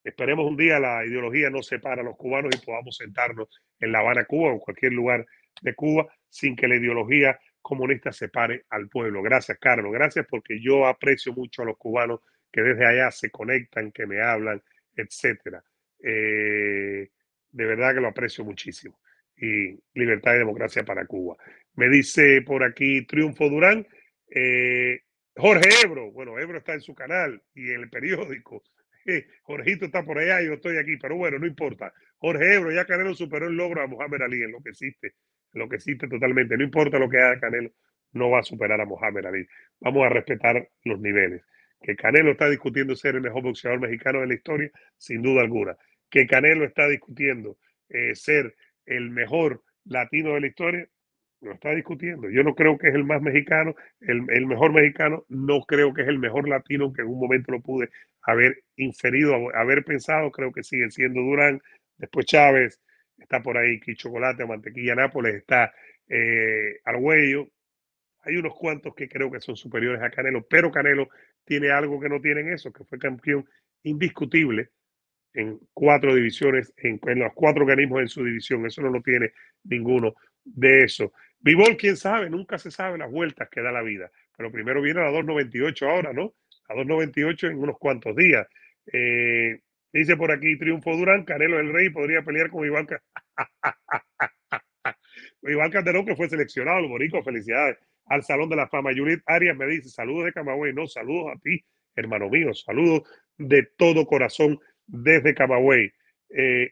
Esperemos un día la ideología no separa a los cubanos y podamos sentarnos en La Habana, Cuba o en cualquier lugar de Cuba sin que la ideología comunista separe al pueblo. Gracias, Carlos. Gracias porque yo aprecio mucho a los cubanos que desde allá se conectan, que me hablan, etcétera. Eh, de verdad que lo aprecio muchísimo. Y libertad y democracia para Cuba. Me dice por aquí Triunfo Durán, eh, Jorge Ebro. Bueno, Ebro está en su canal y el periódico. Jorgito está por allá y yo estoy aquí, pero bueno, no importa. Jorge Ebro, ya Canelo superó el logro a Mohamed Ali en lo que existe, en lo que existe totalmente. No importa lo que haga Canelo, no va a superar a Mohamed Ali. Vamos a respetar los niveles. Que Canelo está discutiendo ser el mejor boxeador mexicano de la historia, sin duda alguna. Que Canelo está discutiendo eh, ser el mejor latino de la historia, no está discutiendo. Yo no creo que es el más mexicano, el, mejor mexicano, no creo que es el mejor latino, que en un momento lo pude haber inferido, haber pensado, creo que sigue siendo Durán, después Chávez, está por ahí que Chocolate, Mantequilla Nápoles, está eh, Arguello. Hay unos cuantos que creo que son superiores a Canelo, pero Canelo tiene algo que no tienen eso, que fue campeón indiscutible en cuatro divisiones, en, los cuatro organismos en su división. Eso no lo tiene ninguno de eso. Vivol, quién sabe, nunca se sabe las vueltas que da la vida. Pero primero viene a la 2.98 ahora, ¿no? A 2.98 en unos cuantos días. Eh, dice por aquí, triunfo Durán, Canelo el Rey podría pelear con Iván Iván que fue seleccionado, el felicidades al Salón de la Fama. Juliet Arias me dice, saludos de Camagüey. No, saludos a ti, hermano mío. Saludos de todo corazón desde Camagüey. Eh,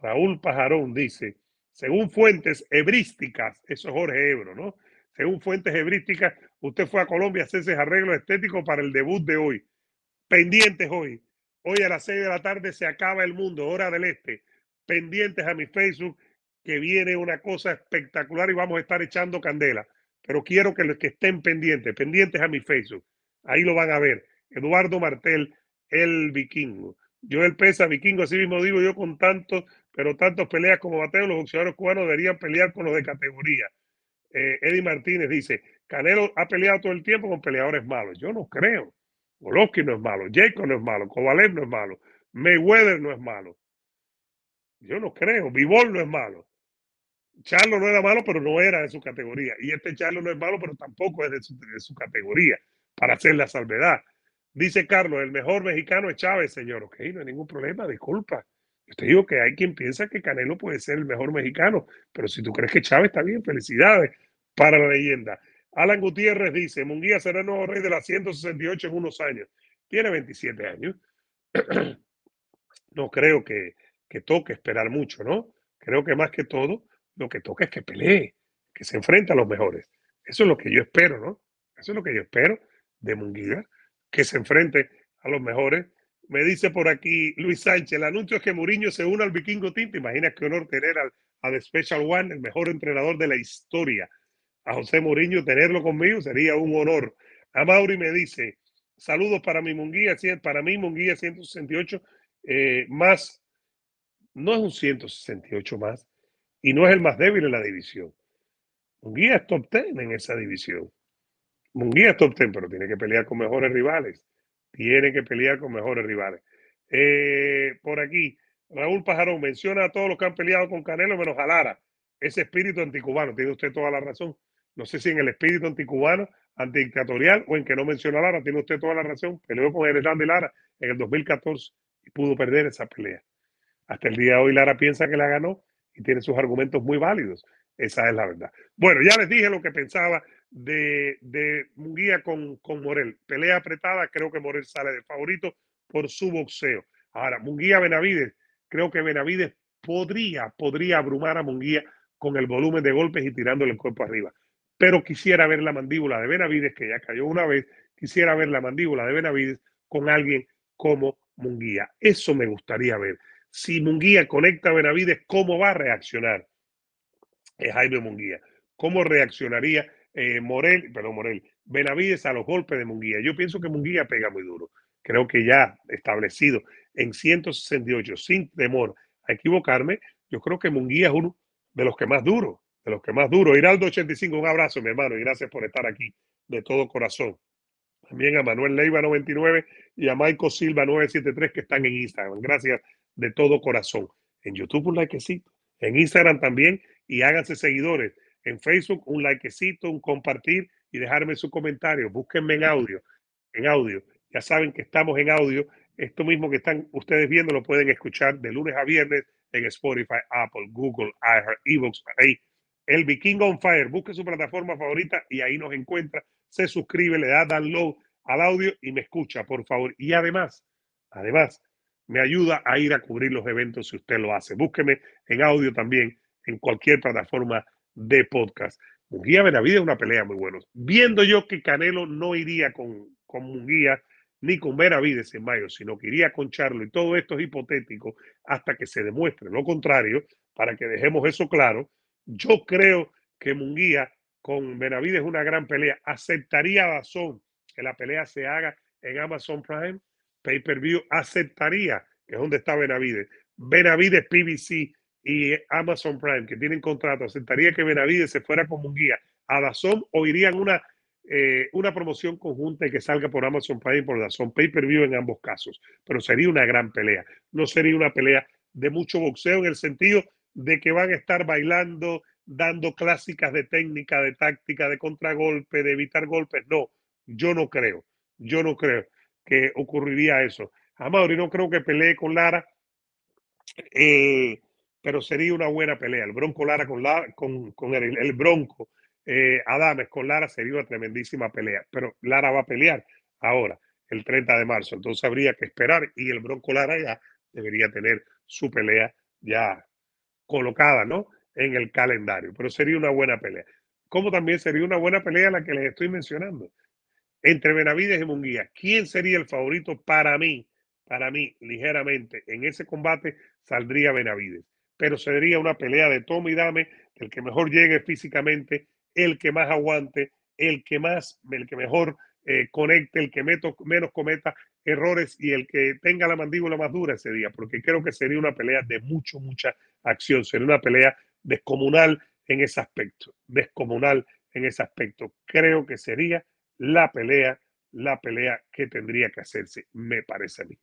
Raúl Pajarón dice, según fuentes hebrísticas, eso es Jorge Ebro, ¿no? Según fuentes hebrísticas, usted fue a Colombia a hacerse arreglo estético para el debut de hoy. Pendientes hoy. Hoy a las 6 de la tarde se acaba el mundo, hora del este. Pendientes a mi Facebook, que viene una cosa espectacular y vamos a estar echando candela pero quiero que los que estén pendientes, pendientes a mi Facebook, ahí lo van a ver. Eduardo Martel, el vikingo. Yo el pesa vikingo, así mismo digo yo con tantos, pero tantos peleas como Mateo, los boxeadores cubanos deberían pelear con los de categoría. Eh, Eddie Martínez dice, Canelo ha peleado todo el tiempo con peleadores malos. Yo no creo. Golovkin no es malo, Jacob no es malo, Kovalev no es malo, Mayweather no es malo. Yo no creo, Vivol no es malo. Charlo no era malo, pero no era de su categoría. Y este Charlo no es malo, pero tampoco es de su, categoría, para hacer la salvedad. Dice Carlos, el mejor mexicano es Chávez, señor. Ok, no hay ningún problema, disculpa. Yo te digo que hay quien piensa que Canelo puede ser el mejor mexicano, pero si tú crees que Chávez está bien, felicidades para la leyenda. Alan Gutiérrez dice, Munguía será el nuevo rey de las 168 en unos años. Tiene 27 años. no creo que, que toque esperar mucho, ¿no? Creo que más que todo lo que toca es que pelee, que se enfrente a los mejores. Eso es lo que yo espero, ¿no? Eso es lo que yo espero de Munguía, que se enfrente a los mejores. Me dice por aquí Luis Sánchez, el anuncio es que Mourinho se une al Vikingo Team. ¿Te imaginas qué honor tener al, Special One, el mejor entrenador de la historia? A José Mourinho, tenerlo conmigo sería un honor. A Mauri me dice, saludos para mi Munguía, para mí Munguía 168 eh, más, no es un 168 más, y no es el más débil en la división. Munguía es top 10 en esa división. Munguía es top 10, pero tiene que pelear con mejores rivales. Tiene que pelear con mejores rivales. Eh, por aquí, Raúl Pajarón menciona a todos los que han peleado con Canelo menos a Lara. Ese espíritu anticubano, tiene usted toda la razón. No sé si en el espíritu anticubano, antidictatorial o en que no menciona a Lara, tiene usted toda la razón. Peleó con Hernández Lara en el 2014 y pudo perder esa pelea. Hasta el día de hoy Lara piensa que la ganó y tiene sus argumentos muy válidos. Esa es la verdad. Bueno, ya les dije lo que pensaba de, de Munguía con, Morel. Pelea apretada, creo que Morel sale de favorito por su boxeo. Ahora, Munguía Benavides, creo que Benavides podría, podría abrumar a Munguía con el volumen de golpes y tirándole el cuerpo arriba. Pero quisiera ver la mandíbula de Benavides, que ya cayó una vez, quisiera ver la mandíbula de Benavides con alguien como Munguía. Eso me gustaría ver si Munguía conecta a Benavides, ¿cómo va a reaccionar eh, Jaime Munguía? ¿Cómo reaccionaría eh, Morel, perdón, Morel, Benavides a los golpes de Munguía? Yo pienso que Munguía pega muy duro. Creo que ya establecido en 168, sin temor a equivocarme, yo creo que Munguía es uno de los que más duro, de los que más duro. Iraldo 85 un abrazo, mi hermano, y gracias por estar aquí de todo corazón. También a Manuel Leiva 99 y a Michael Silva 973 que están en Instagram. Gracias de todo corazón. En YouTube un likecito, en Instagram también y háganse seguidores. En Facebook un likecito, un compartir y dejarme su comentario. Búsquenme en audio, en audio. Ya saben que estamos en audio. Esto mismo que están ustedes viendo lo pueden escuchar de lunes a viernes en Spotify, Apple, Google, iHeart, Evox, ahí. El Viking on Fire. Busque su plataforma favorita y ahí nos encuentra. Se suscribe, le da download al audio y me escucha, por favor. Y además, además, me ayuda a ir a cubrir los eventos si usted lo hace. Búsqueme en audio también, en cualquier plataforma de podcast. Munguía Benavides es una pelea muy buena. Viendo yo que Canelo no iría con, con Munguía ni con Benavides en mayo, sino que iría con Charlo y todo esto es hipotético hasta que se demuestre lo contrario, para que dejemos eso claro. Yo creo que Munguía con Benavides es una gran pelea. ¿Aceptaría Amazon que la pelea se haga en Amazon Prime? pay-per-view aceptaría, que es donde está Benavides. Benavides PBC y Amazon Prime, que tienen contrato, aceptaría que Benavides se fuera como un guía a Dazón o irían una, eh, una promoción conjunta y que salga por Amazon Prime y por Dazón, pay-per-view en ambos casos. Pero sería una gran pelea. No sería una pelea de mucho boxeo en el sentido de que van a estar bailando, dando clásicas de técnica, de táctica, de contragolpe, de evitar golpes. No, yo no creo. Yo no creo que ocurriría eso. Amado, y no creo que pelee con Lara, eh, pero sería una buena pelea. El Bronco Lara con, con, el, Bronco eh, Adames con Lara sería una tremendísima pelea, pero Lara va a pelear ahora, el 30 de marzo, entonces habría que esperar y el Bronco Lara ya debería tener su pelea ya colocada, ¿no? En el calendario, pero sería una buena pelea. Como también sería una buena pelea la que les estoy mencionando entre Benavides y Munguía, ¿quién sería el favorito para mí? Para mí, ligeramente, en ese combate saldría Benavides, pero sería una pelea de toma y dame, el que mejor llegue físicamente, el que más aguante, el que más, el que mejor eh, conecte, el que meto, menos cometa errores y el que tenga la mandíbula más dura ese día, porque creo que sería una pelea de mucho, mucha acción, sería una pelea descomunal en ese aspecto, descomunal en ese aspecto. Creo que sería la pelea, la pelea que tendría que hacerse, me parece a mí.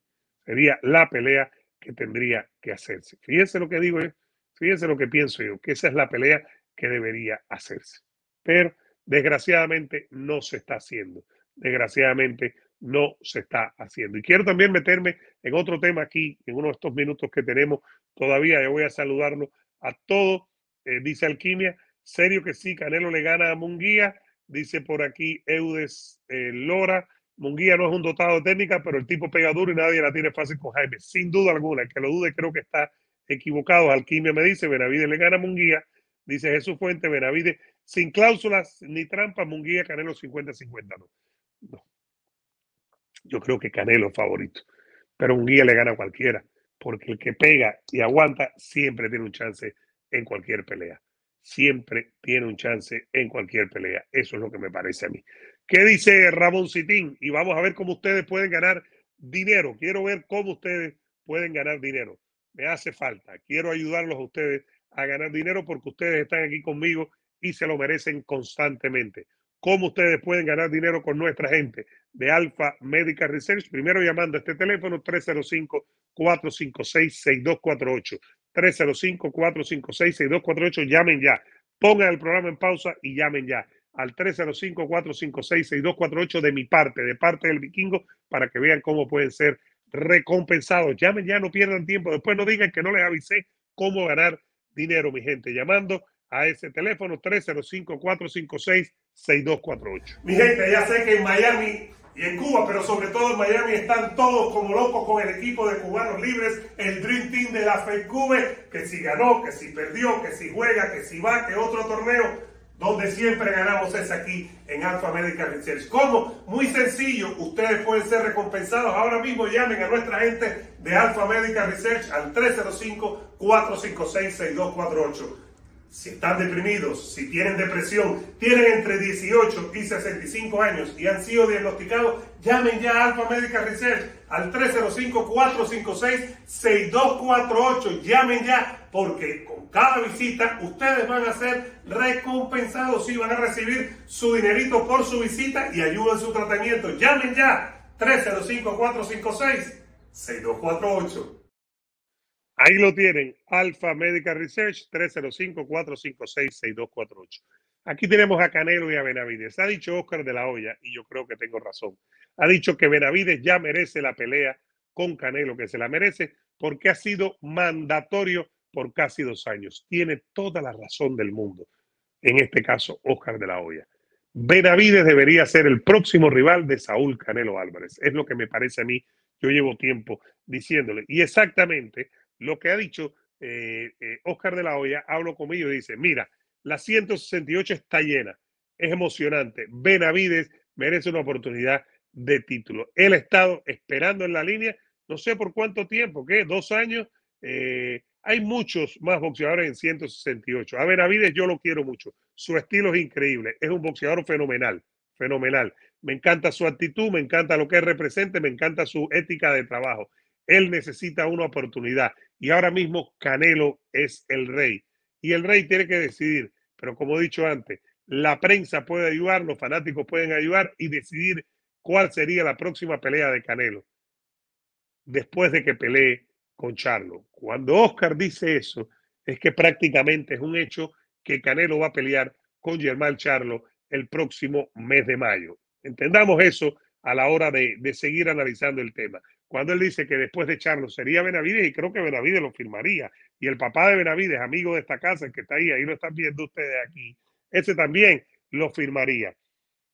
Sería la pelea que tendría que hacerse. Fíjense lo que digo yo, fíjense lo que pienso yo, que esa es la pelea que debería hacerse. Pero desgraciadamente no se está haciendo. Desgraciadamente no se está haciendo. Y quiero también meterme en otro tema aquí, en uno de estos minutos que tenemos todavía. Yo voy a saludarlo a todos. Eh, dice Alquimia, serio que sí, Canelo le gana a Munguía dice por aquí Eudes eh, Lora. Munguía no es un dotado de técnica, pero el tipo pega duro y nadie la tiene fácil con Jaime. Sin duda alguna, el que lo dude creo que está equivocado. Alquimia me dice, benavide le gana a Munguía. Dice Jesús Fuente, Benavides, sin cláusulas ni trampas, Munguía, Canelo 50-50. No. Yo creo que Canelo es favorito, pero Munguía le gana a cualquiera, porque el que pega y aguanta siempre tiene un chance en cualquier pelea siempre tiene un chance en cualquier pelea. Eso es lo que me parece a mí. ¿Qué dice Ramón Citín? Y vamos a ver cómo ustedes pueden ganar dinero. Quiero ver cómo ustedes pueden ganar dinero. Me hace falta. Quiero ayudarlos a ustedes a ganar dinero porque ustedes están aquí conmigo y se lo merecen constantemente. ¿Cómo ustedes pueden ganar dinero con nuestra gente de Alfa Medical Research? Primero llamando a este teléfono 305-456-6248. 305-456-6248. Llamen ya. Pongan el programa en pausa y llamen ya al 305-456-6248 de mi parte, de parte del vikingo, para que vean cómo pueden ser recompensados. Llamen ya, no pierdan tiempo. Después no digan que no les avisé cómo ganar dinero, mi gente. Llamando a ese teléfono 305-456-6248. Mi gente, ya sé que en Miami y en Cuba, pero sobre todo en Miami, están todos como locos con el equipo de cubanos libres, el Dream Team de la FECUBE, que si ganó, que si perdió, que si juega, que si va, que otro torneo, donde siempre ganamos es aquí en Alfa Medical Research. ¿Cómo? Muy sencillo, ustedes pueden ser recompensados. Ahora mismo llamen a nuestra gente de Alfa Medical Research al 305-456-6248 si están deprimidos, si tienen depresión, tienen entre 18 y 65 años y han sido diagnosticados, llamen ya a Alfa Medical Research al 305-456-6248. Llamen ya porque con cada visita ustedes van a ser recompensados y van a recibir su dinerito por su visita y ayuda en su tratamiento. Llamen ya 305-456-6248. Ahí lo tienen, Alfa Medical Research 305-456-6248. Aquí tenemos a Canelo y a Benavides. Ha dicho Oscar de la Hoya, y yo creo que tengo razón, ha dicho que Benavides ya merece la pelea con Canelo, que se la merece, porque ha sido mandatorio por casi dos años. Tiene toda la razón del mundo. En este caso, Oscar de la Hoya. Benavides debería ser el próximo rival de Saúl Canelo Álvarez. Es lo que me parece a mí. Yo llevo tiempo diciéndole. Y exactamente lo que ha dicho Oscar eh, eh, de la Hoya, hablo conmigo y dice, mira, la 168 está llena, es emocionante, Benavides merece una oportunidad de título. Él ha estado esperando en la línea, no sé por cuánto tiempo, ¿qué? Dos años. Eh, hay muchos más boxeadores en 168. A Benavides yo lo quiero mucho, su estilo es increíble, es un boxeador fenomenal, fenomenal. Me encanta su actitud, me encanta lo que representa, me encanta su ética de trabajo. Él necesita una oportunidad. Y ahora mismo Canelo es el rey. Y el rey tiene que decidir. Pero como he dicho antes, la prensa puede ayudar, los fanáticos pueden ayudar y decidir cuál sería la próxima pelea de Canelo después de que pelee con Charlo. Cuando Oscar dice eso, es que prácticamente es un hecho que Canelo va a pelear con Germán Charlo el próximo mes de mayo. Entendamos eso a la hora de, de seguir analizando el tema cuando él dice que después de Charlo sería Benavides y creo que Benavides lo firmaría. Y el papá de Benavides, amigo de esta casa, que está ahí, ahí lo están viendo ustedes aquí, ese también lo firmaría.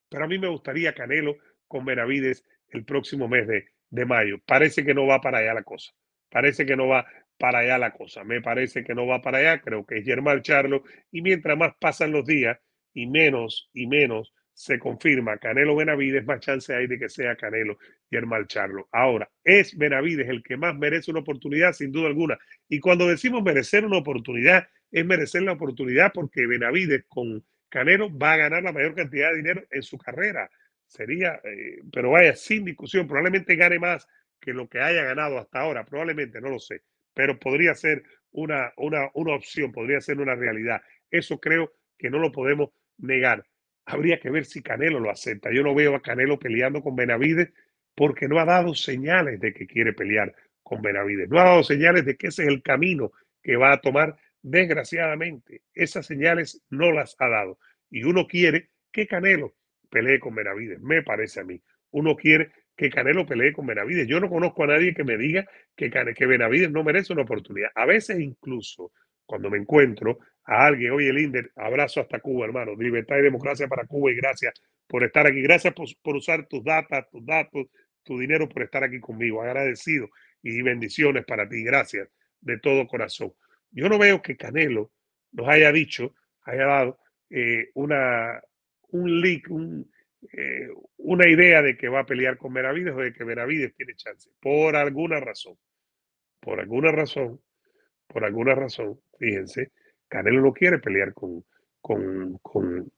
Pero a mí me gustaría Canelo con Benavides el próximo mes de, mayo. Parece que no va para allá la cosa. Parece que no va para allá la cosa. Me parece que no va para allá. Creo que es Germán Charlo. Y mientras más pasan los días y menos y menos se confirma Canelo Benavides, más chance hay de que sea Canelo y el Charlo, Ahora, es Benavides el que más merece una oportunidad, sin duda alguna. Y cuando decimos merecer una oportunidad, es merecer la oportunidad porque Benavides con Canelo va a ganar la mayor cantidad de dinero en su carrera. Sería, eh, pero vaya, sin discusión, probablemente gane más que lo que haya ganado hasta ahora, probablemente, no lo sé, pero podría ser una, una, una opción, podría ser una realidad. Eso creo que no lo podemos negar. Habría que ver si Canelo lo acepta. Yo no veo a Canelo peleando con Benavides porque no ha dado señales de que quiere pelear con Benavides. No ha dado señales de que ese es el camino que va a tomar. Desgraciadamente, esas señales no las ha dado. Y uno quiere que Canelo pelee con Benavides, me parece a mí. Uno quiere que Canelo pelee con Benavides. Yo no conozco a nadie que me diga que, que Benavides no merece una oportunidad. A veces incluso cuando me encuentro a alguien, oye Linder, abrazo hasta Cuba, hermano, libertad y democracia para Cuba y gracias por estar aquí, gracias por, usar tus datos, tus datos, tu dinero por estar aquí conmigo, agradecido y bendiciones para ti, gracias de todo corazón. Yo no veo que Canelo nos haya dicho, haya dado eh, una, un leak, eh, una idea de que va a pelear con Benavides o de que Benavides tiene chance, por alguna razón. Por alguna razón, por alguna razón, fíjense, Canelo no quiere pelear con, con, con,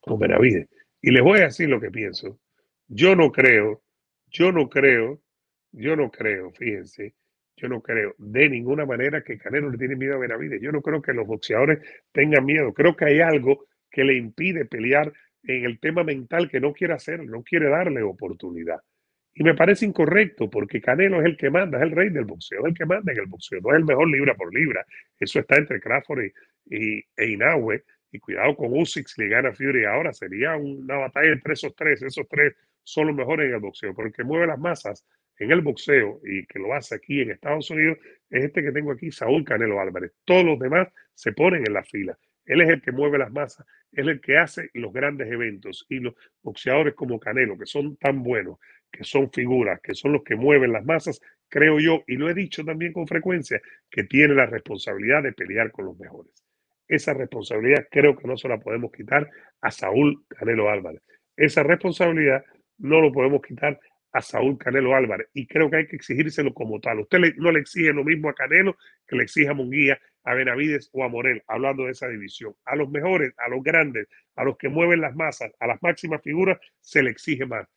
con Benavides. Y les voy a decir lo que pienso. Yo no creo, yo no creo, yo no creo, fíjense, yo no creo de ninguna manera que Canelo le tiene miedo a Benavides. Yo no creo que los boxeadores tengan miedo. Creo que hay algo que le impide pelear en el tema mental que no quiere hacer, no quiere darle oportunidad. Y me parece incorrecto porque Canelo es el que manda, es el rey del boxeo, es el que manda en el boxeo, no es el mejor libra por libra. Eso está entre Crawford y, e Y cuidado con Usyk si le gana Fury ahora. Sería una batalla entre esos tres. Esos tres son los mejores en el boxeo. Pero el que mueve las masas en el boxeo y que lo hace aquí en Estados Unidos es este que tengo aquí, Saúl Canelo Álvarez. Todos los demás se ponen en la fila. Él es el que mueve las masas, es el que hace los grandes eventos. Y los boxeadores como Canelo, que son tan buenos, que son figuras, que son los que mueven las masas, creo yo, y lo he dicho también con frecuencia, que tiene la responsabilidad de pelear con los mejores. Esa responsabilidad creo que no se la podemos quitar a Saúl Canelo Álvarez. Esa responsabilidad no lo podemos quitar a Saúl Canelo Álvarez y creo que hay que exigírselo como tal. Usted no le exige lo mismo a Canelo que le exige a Munguía, a Benavides o a Morel, hablando de esa división. A los mejores, a los grandes, a los que mueven las masas, a las máximas figuras, se le exige más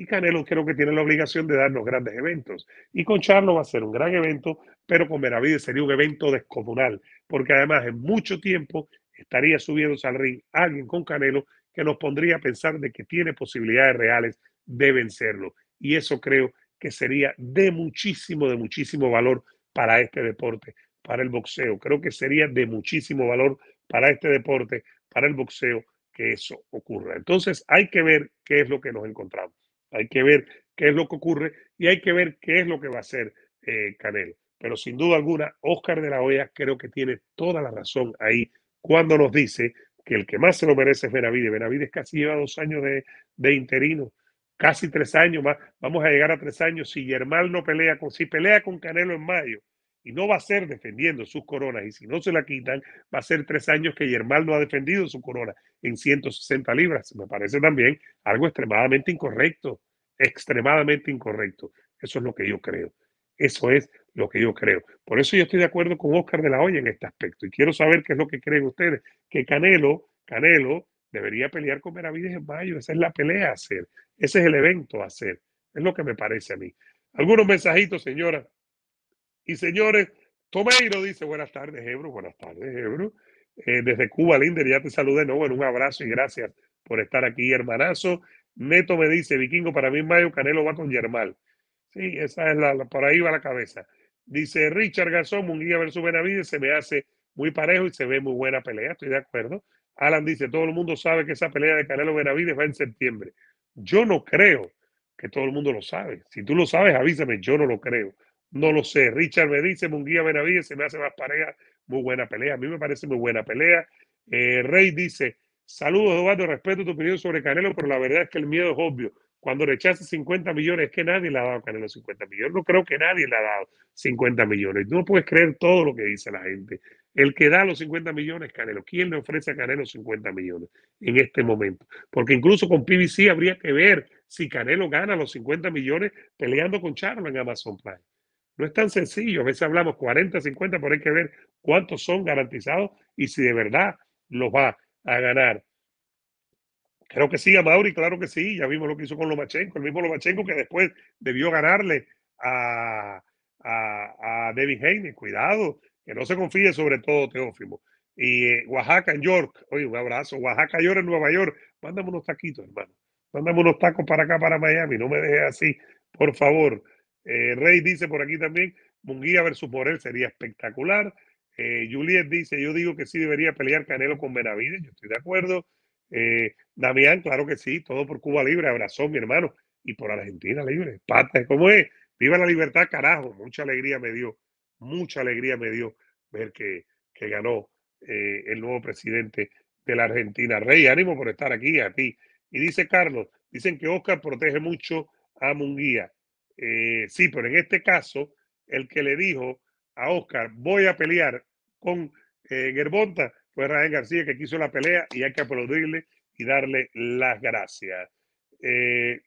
y Canelo creo que tiene la obligación de darnos grandes eventos. Y con Charlo va a ser un gran evento, pero con Benavides sería un evento descomunal, porque además en mucho tiempo estaría subiéndose al ring alguien con Canelo que nos pondría a pensar de que tiene posibilidades reales de vencerlo. Y eso creo que sería de muchísimo, de muchísimo valor para este deporte, para el boxeo. Creo que sería de muchísimo valor para este deporte, para el boxeo, que eso ocurra. Entonces hay que ver qué es lo que nos encontramos. Hay que ver qué es lo que ocurre y hay que ver qué es lo que va a hacer eh, Canelo. Pero sin duda alguna, Oscar de la Hoya creo que tiene toda la razón ahí cuando nos dice que el que más se lo merece es Benavides. Benavides casi lleva dos años de, interino, casi tres años más. Vamos a llegar a tres años. Si Germán no pelea, con, si pelea con Canelo en mayo, y no va a ser defendiendo sus coronas, y si no se la quitan, va a ser tres años que Germán no ha defendido su corona en 160 libras. Me parece también algo extremadamente incorrecto, extremadamente incorrecto. Eso es lo que yo creo. Eso es lo que yo creo. Por eso yo estoy de acuerdo con Oscar de la Hoya en este aspecto. Y quiero saber qué es lo que creen ustedes. Que Canelo, Canelo debería pelear con Meravides en mayo. Esa es la pelea a hacer. Ese es el evento a hacer. Es lo que me parece a mí. Algunos mensajitos, señora y señores. Tomeiro dice, buenas tardes, Ebro, buenas tardes, Ebro. Eh, desde Cuba, Linder, ya te saludé. No, bueno, un abrazo y gracias por estar aquí, hermanazo. Neto me dice, vikingo, para mí en mayo Canelo va con Yermal. Sí, esa es la, la por ahí va la cabeza. Dice Richard Garzón, Munguía versus Benavides, se me hace muy parejo y se ve muy buena pelea, estoy de acuerdo. Alan dice, todo el mundo sabe que esa pelea de Canelo Benavides va en septiembre. Yo no creo que todo el mundo lo sabe. Si tú lo sabes, avísame, yo no lo creo. No lo sé. Richard me dice, Munguía Benavides, se me hace más pareja. Muy buena pelea. A mí me parece muy buena pelea. Eh, Rey dice, saludos Eduardo, respeto tu opinión sobre Canelo, pero la verdad es que el miedo es obvio. Cuando rechaza 50 millones, es que nadie le ha dado a Canelo 50 millones. No creo que nadie le ha dado 50 millones. No puedes creer todo lo que dice la gente. El que da los 50 millones, Canelo. ¿Quién le ofrece a Canelo 50 millones en este momento? Porque incluso con PBC habría que ver si Canelo gana los 50 millones peleando con Charlo en Amazon Prime. No es tan sencillo. A veces hablamos 40, 50, pero hay que ver cuántos son garantizados y si de verdad los va a ganar. Creo que sí, a claro que sí. Ya vimos lo que hizo con Lomachenko. El mismo Lomachenko que después debió ganarle a, a, a David Haynes. Cuidado, que no se confíe sobre todo Teófimo. Y eh, Oaxaca en York. Oye, un abrazo. Oaxaca, York en Nueva York. Mándame unos taquitos, hermano. Mándame unos tacos para acá, para Miami. No me dejes así, por favor. Eh, Rey dice por aquí también, Munguía versus Morel sería espectacular. Eh, Juliet dice, yo digo que sí debería pelear Canelo con Benavides, yo estoy de acuerdo. Eh, Damián, claro que sí, todo por Cuba Libre, abrazó mi hermano, y por Argentina Libre, pata, ¿cómo es? Viva la libertad, carajo, mucha alegría me dio, mucha alegría me dio ver que, que ganó el nuevo presidente de la Argentina. Rey, ánimo por estar aquí, a ti. Y dice Carlos, dicen que Oscar protege mucho a Munguía. Eh, sí, pero en este caso, el que le dijo a Oscar, voy a pelear con eh, Gerbonta, fue Raúl García que quiso la pelea y hay que aplaudirle y darle las gracias. Eh,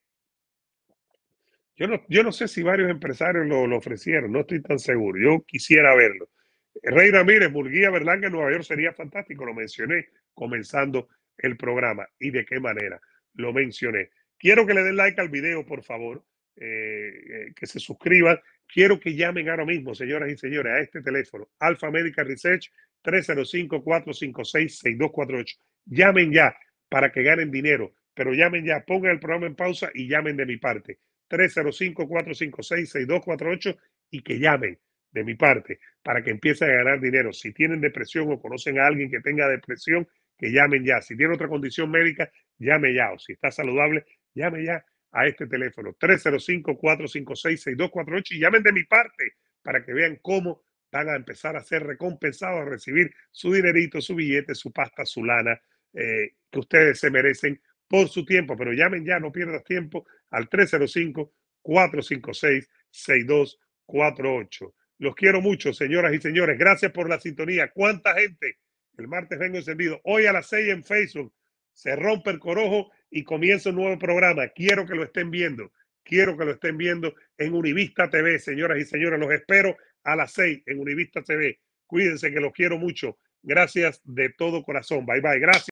yo, no, yo no sé si varios empresarios lo, ofrecieron, no estoy tan seguro, yo quisiera verlo. Rey Ramírez, Burguía, Berlanga, en Nueva York sería fantástico, lo mencioné comenzando el programa y de qué manera lo mencioné. Quiero que le den like al video, por favor. Eh, eh, que se suscriban. Quiero que llamen ahora mismo, señoras y señores, a este teléfono, Alfa Medical Research 305-456-6248. Llamen ya para que ganen dinero, pero llamen ya, pongan el programa en pausa y llamen de mi parte. 305-456-6248 y que llamen de mi parte para que empiecen a ganar dinero. Si tienen depresión o conocen a alguien que tenga depresión, que llamen ya. Si tiene otra condición médica, llame ya. O si está saludable, llame ya a este teléfono 305-456-6248 y llamen de mi parte para que vean cómo van a empezar a ser recompensados, a recibir su dinerito, su billete, su pasta, su lana, eh, que ustedes se merecen por su tiempo. Pero llamen ya, no pierdas tiempo, al 305-456-6248. Los quiero mucho, señoras y señores. Gracias por la sintonía. ¿Cuánta gente? El martes vengo encendido. Hoy a las 6 en Facebook. Se rompe el corojo y comienzo un nuevo programa. Quiero que lo estén viendo. Quiero que lo estén viendo en Univista TV, señoras y señores. Los espero a las seis en Univista TV. Cuídense que los quiero mucho. Gracias de todo corazón. Bye bye. Gracias.